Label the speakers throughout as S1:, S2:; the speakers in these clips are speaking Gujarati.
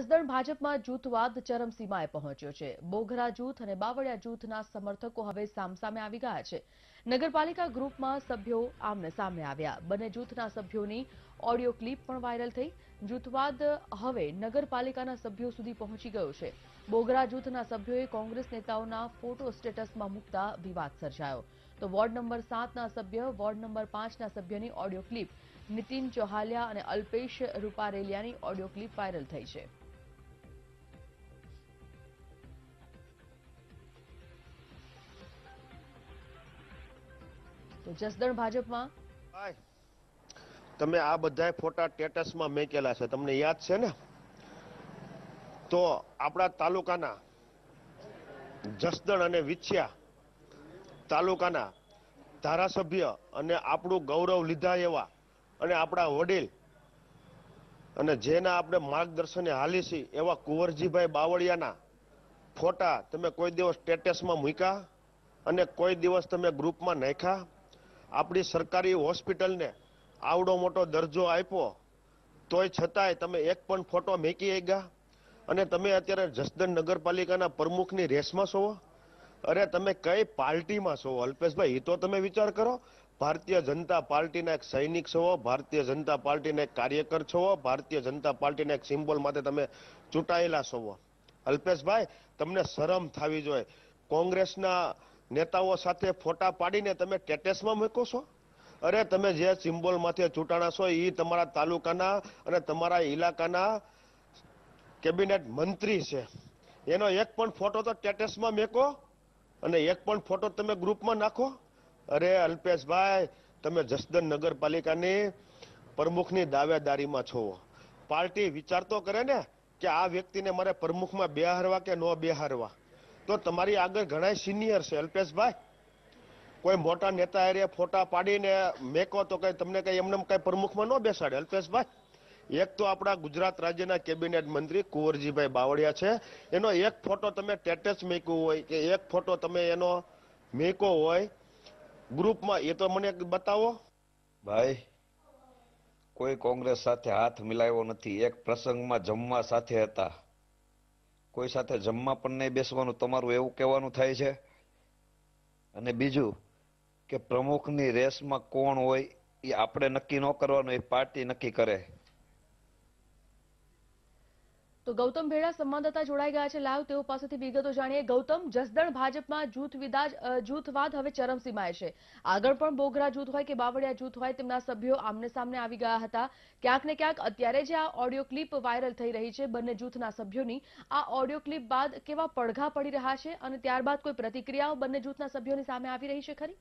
S1: જસદણ ભાજપમાં જૂથવાદ ચરમસીમાએ પહોંચ્યો છે બોઘરા જૂથ અને બાવળિયા જૂથના સમર્થકો હવે સામસામે આવી ગયા છે નગરપાલિકા ગ્રુપમાં સભ્યો આમને સામે આવ્યા બંને જૂથના સભ્યોની ઓડિયો ક્લિપ પણ વાયરલ થઈ જૂથવાદ હવે નગરપાલિકાના સભ્યો સુધી પહોંચી ગયો છે બોગરા જૂથના સભ્યોએ કોંગ્રેસ નેતાઓના ફોટો સ્ટેટસમાં મૂકતા વિવાદ સર્જાયો તો વોર્ડ નંબર સાતના સભ્ય વોર્ડ નંબર પાંચના સભ્યની ઓડિયો ક્લિપ નીતિન ચોહાલિયા અને અલ્પેશ રૂપારેલિયાની ઓડિયો ક્લિપ વાયરલ થઈ છે જસદણ ભાજપમાં
S2: તમે આ બધાય ફોટા ટેટસમાં મેકેલા છે તમને યાદ છે ને તો આપણા તાલુકાના જસદણ અને વિછ્યા તાલુકાના ધારાસભ્ય અને આપણું ગૌરવ લીધા એવા અને આપણા વડીલ અને જેના આપણે માર્ગદર્શને હાલી છે એવા કુંવરજીભાઈ બાવળિયાના ફોટા તમે કોઈ દિવસ સ્ટેટસમાં મૂક્યા અને કોઈ દિવસ તમે ગ્રુપમાં નાખ્યા આપણી સરકારી હોસ્પિટલને આવડો મોટો દરજ્જો આપ્યો તોય છતાંય તમે એક પણ ફોટો મેકી ગયા અને તમે અત્યારે જસદન નગરપાલિકાના પ્રમુખની રેસમાં છો અરે તમે કઈ પાર્ટીમાં છો અલ્પેશભાઈ એ તો તમે વિચાર કરો ભારતીય જનતા પાર્ટીના એક સૈનિક છો ભારતીય જનતા પાર્ટીના એક કાર્યકર છો ભારતીય જનતા પાર્ટીના એક સિમ્બોલ માટે તમે ચૂંટાયેલા છો અલ્પેશભાઈ તમને શરમ થવી જોઈએ કોંગ્રેસના નેતાઓ સાથે ફોટા પાડીને તમે ટેટેસમાં મૂકો છો અરે તમે જે સિમ્બોલમાંથી ચૂંટાણા છો એ તમારા તાલુકાના અને તમારા ઇલાકાના કેબિનેટ મંત્રી છે એનો એક પણ ફોટો તો ટેટેસમાં મૂકો અને એક પણ ફોટો તમે ગ્રુપમાં નાખો અરે અલ્પેશભાઈ તમે જસદન નગરપાલિકાની પ્રમુખની દાવેદારીમાં છો પાર્ટી વિચારતો તો કરે ને કે આ વ્યક્તિને મારે પ્રમુખમાં બે બેહારવા કે ન બે બેહારવા તો તમારી આગળ ઘણા સિનિયર છે અલ્પેશભાઈ કોઈ મોટા નેતા એરે ફોટા પાડીને મેકો તો કઈ તમને કઈ એમને કઈ પ્રમુખમાં ન બેસાડે અલ્પેશભાઈ એક તો આપણા ગુજરાત રાજ્યના કેબિનેટ મંત્રી કુંવરજીભાઈ બાવળિયા છે એનો એક ફોટો તમે ટેટેચ મેક્યો હોય કે એક ફોટો તમે એનો મેકો હોય ગ્રુપમાં એ તો મને બતાવો ભાઈ કોઈ કોંગ્રેસ સાથે હાથ મિલાવ્યો નથી એક પ્રસંગમાં જમવા સાથે હતા કોઈ સાથે જમવા પણ નહીં બેસવાનું તમારું એવું કહેવાનું થાય છે અને બીજું કે પ્રમુખની રેસમાં કોણ હોય એ આપણે નક્કી ન કરવાનું એ પાર્ટી નક્કી કરે
S1: તો ગૌતમ ભેડા સંવાદદાતા જોડાઈ ગયા છે લાવ તેઓ પાસેથી વિગતો જાણીએ ગૌતમ જસદણ ભાજપમાં જૂથ વિદાજ જૂથવાદ હવે ચરમસીમાએ છે આગળ પણ બોગરા જૂથ હોય કે બાવળિયા જૂથ હોય તેમના સભ્યો આમને સામને આવી ગયા હતા ક્યાંક ને ક્યાંક અત્યારે જે આ ઓડિયો ક્લિપ વાયરલ થઈ રહી છે બંને જૂથના સભ્યોની આ ઓડિયો ક્લિપ બાદ કેવા પડઘા પડી રહ્યા છે અને ત્યારબાદ કોઈ પ્રતિક્રિયાઓ બંને જૂથના સભ્યોની સામે આવી રહી છે ખરી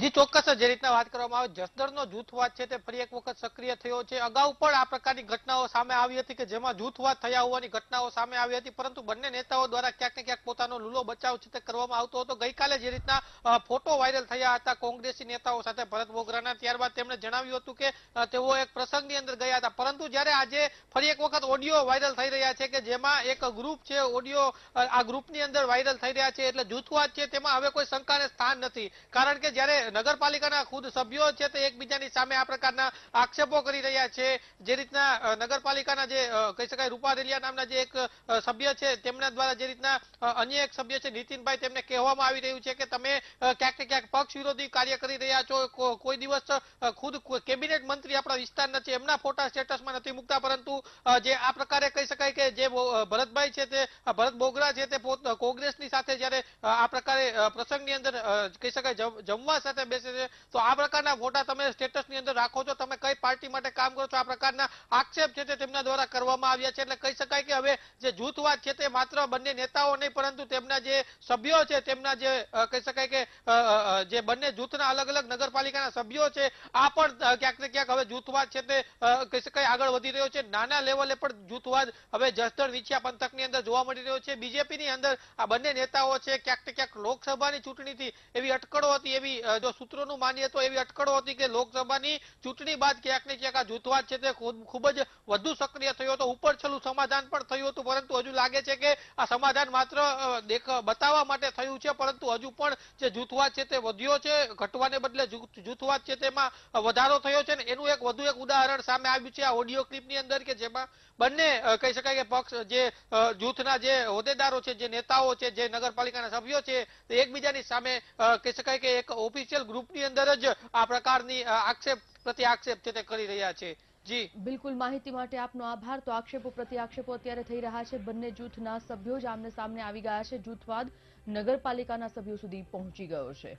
S3: જી ચોક્કસ જે રીતના વાત કરવામાં આવે જસદણનો જૂથવાદ છે તે ફરી એક વખત સક્રિય થયો છે અગાઉ પણ આ પ્રકારની ઘટનાઓ સામે આવી હતી કે જેમાં જૂથવાદ થયા હોવાની ઘટનાઓ સામે આવી હતી પરંતુ બંને નેતાઓ દ્વારા ક્યાંક ને ક્યાંક પોતાનો લૂલો બચાવ છે તે કરવામાં આવતો હતો ગઈકાલે જે રીતના ફોટો વાયરલ થયા હતા કોંગ્રેસી નેતાઓ સાથે ભરત બોગરાના ત્યારબાદ તેમણે જણાવ્યું હતું કે તેઓ એક પ્રસંગની અંદર ગયા હતા પરંતુ જ્યારે આજે ફરી એક વખત ઓડિયો વાયરલ થઈ રહ્યા છે કે જેમાં એક ગ્રુપ છે ઓડિયો આ ગ્રુપની અંદર વાયરલ થઈ રહ્યા છે એટલે જૂથવાદ છે તેમાં હવે કોઈ શંકાને સ્થાન નથી કારણ કે જ્યારે નગરપાલિકાના ખુદ સભ્યો છે તે એકબીજાની સામે આ પ્રકારના આક્ષેપો કરી રહ્યા છે જે રીતના નગરપાલિકાના જે કહી શકાય રૂપારેલિયા નામના જે એક સભ્ય છે તેમના દ્વારા જે રીતના અન્ય એક સભ્ય છે નીતિનભાઈ તેમને કહેવામાં આવી રહ્યું છે કે તમે ક્યાંક ક્યાંક પક્ષ વિરોધી કાર્ય કરી રહ્યા છો કોઈ દિવસ ખુદ કેબિનેટ મંત્રી આપણા વિસ્તારના છે એમના ફોટા સ્ટેટસમાં નથી મૂકતા પરંતુ જે આ પ્રકારે કહી શકાય કે જે ભરતભાઈ છે તે ભરત બોગરા છે તે કોંગ્રેસની સાથે જયારે આ પ્રકારે પ્રસંગની અંદર કહી શકાય જમવા સાથે સાથે બેસે છે તો આ પ્રકારના ફોટા તમે સ્ટેટસની અંદર રાખો છો તમે કઈ પાર્ટી માટે કામ કરો છો આ પ્રકારના આક્ષેપ છે તેમના દ્વારા કરવામાં આવ્યા છે એટલે કહી શકાય કે હવે જે જૂથવાદ છે તે માત્ર બંને નેતાઓ નહીં પરંતુ તેમના જે સભ્યો છે તેમના જે કહી શકાય કે જે બંને જૂથના અલગ અલગ નગરપાલિકાના સભ્યો છે આ પણ ક્યાંક ને ક્યાંક હવે જૂથવાદ છે તે કહી શકાય આગળ વધી રહ્યો છે નાના લેવલે પણ જૂથવાદ હવે જસદણ વિછિયા પંથકની અંદર જોવા મળી રહ્યો છે બીજેપી ની અંદર આ બંને નેતાઓ છે ક્યાંક ને ક્યાંક લોકસભાની ચૂંટણીથી એવી અટકળો હતી એવી જો સૂત્રોનું માનીએ તો એવી અટકળો હતી કે લોકસભાની ચૂંટણી બાદ ક્યાંક ને ક્યાંક આ જૂથવાદ છે તે ખૂબ જ વધુ સક્રિય થયો હતો ઉપર છેલ્લું સમાધાન પણ થયું હતું પરંતુ હજુ લાગે છે કે આ સમાધાન માત્ર બતાવવા માટે થયું છે પરંતુ હજુ પણ જે જૂથવાદ છે તે વધ્યો છે ઘટવાને બદલે જૂથવાદ છે તેમાં વધારો થયો છે એનું એક વધુ એક ઉદાહરણ સામે આવ્યું છે આ ઓડિયો ક્લિપની અંદર કે જેમાં બંને કહી શકાય કે પક્ષ જે જૂથના જે હોદ્દેદારો છે જે નેતાઓ છે જે નગરપાલિકાના સભ્યો છે એકબીજાની સામે કહી શકાય કે એક ઓફિસિયલ પટેલ ગ્રુપની અંદર જ આ પ્રકારની આક્ષેપ પ્રતિ આક્ષેપ છે તે કરી રહ્યા છે જી
S1: બિલકુલ માહિતી માટે આપનો આભાર તો આક્ષેપો પ્રતિ આક્ષેપો અત્યારે થઈ રહ્યા છે બંને જૂથના સભ્યો જ આમને સામને આવી ગયા છે જૂથવાદ નગરપાલિકાના સભ્યો સુધી પહોંચી ગયો છે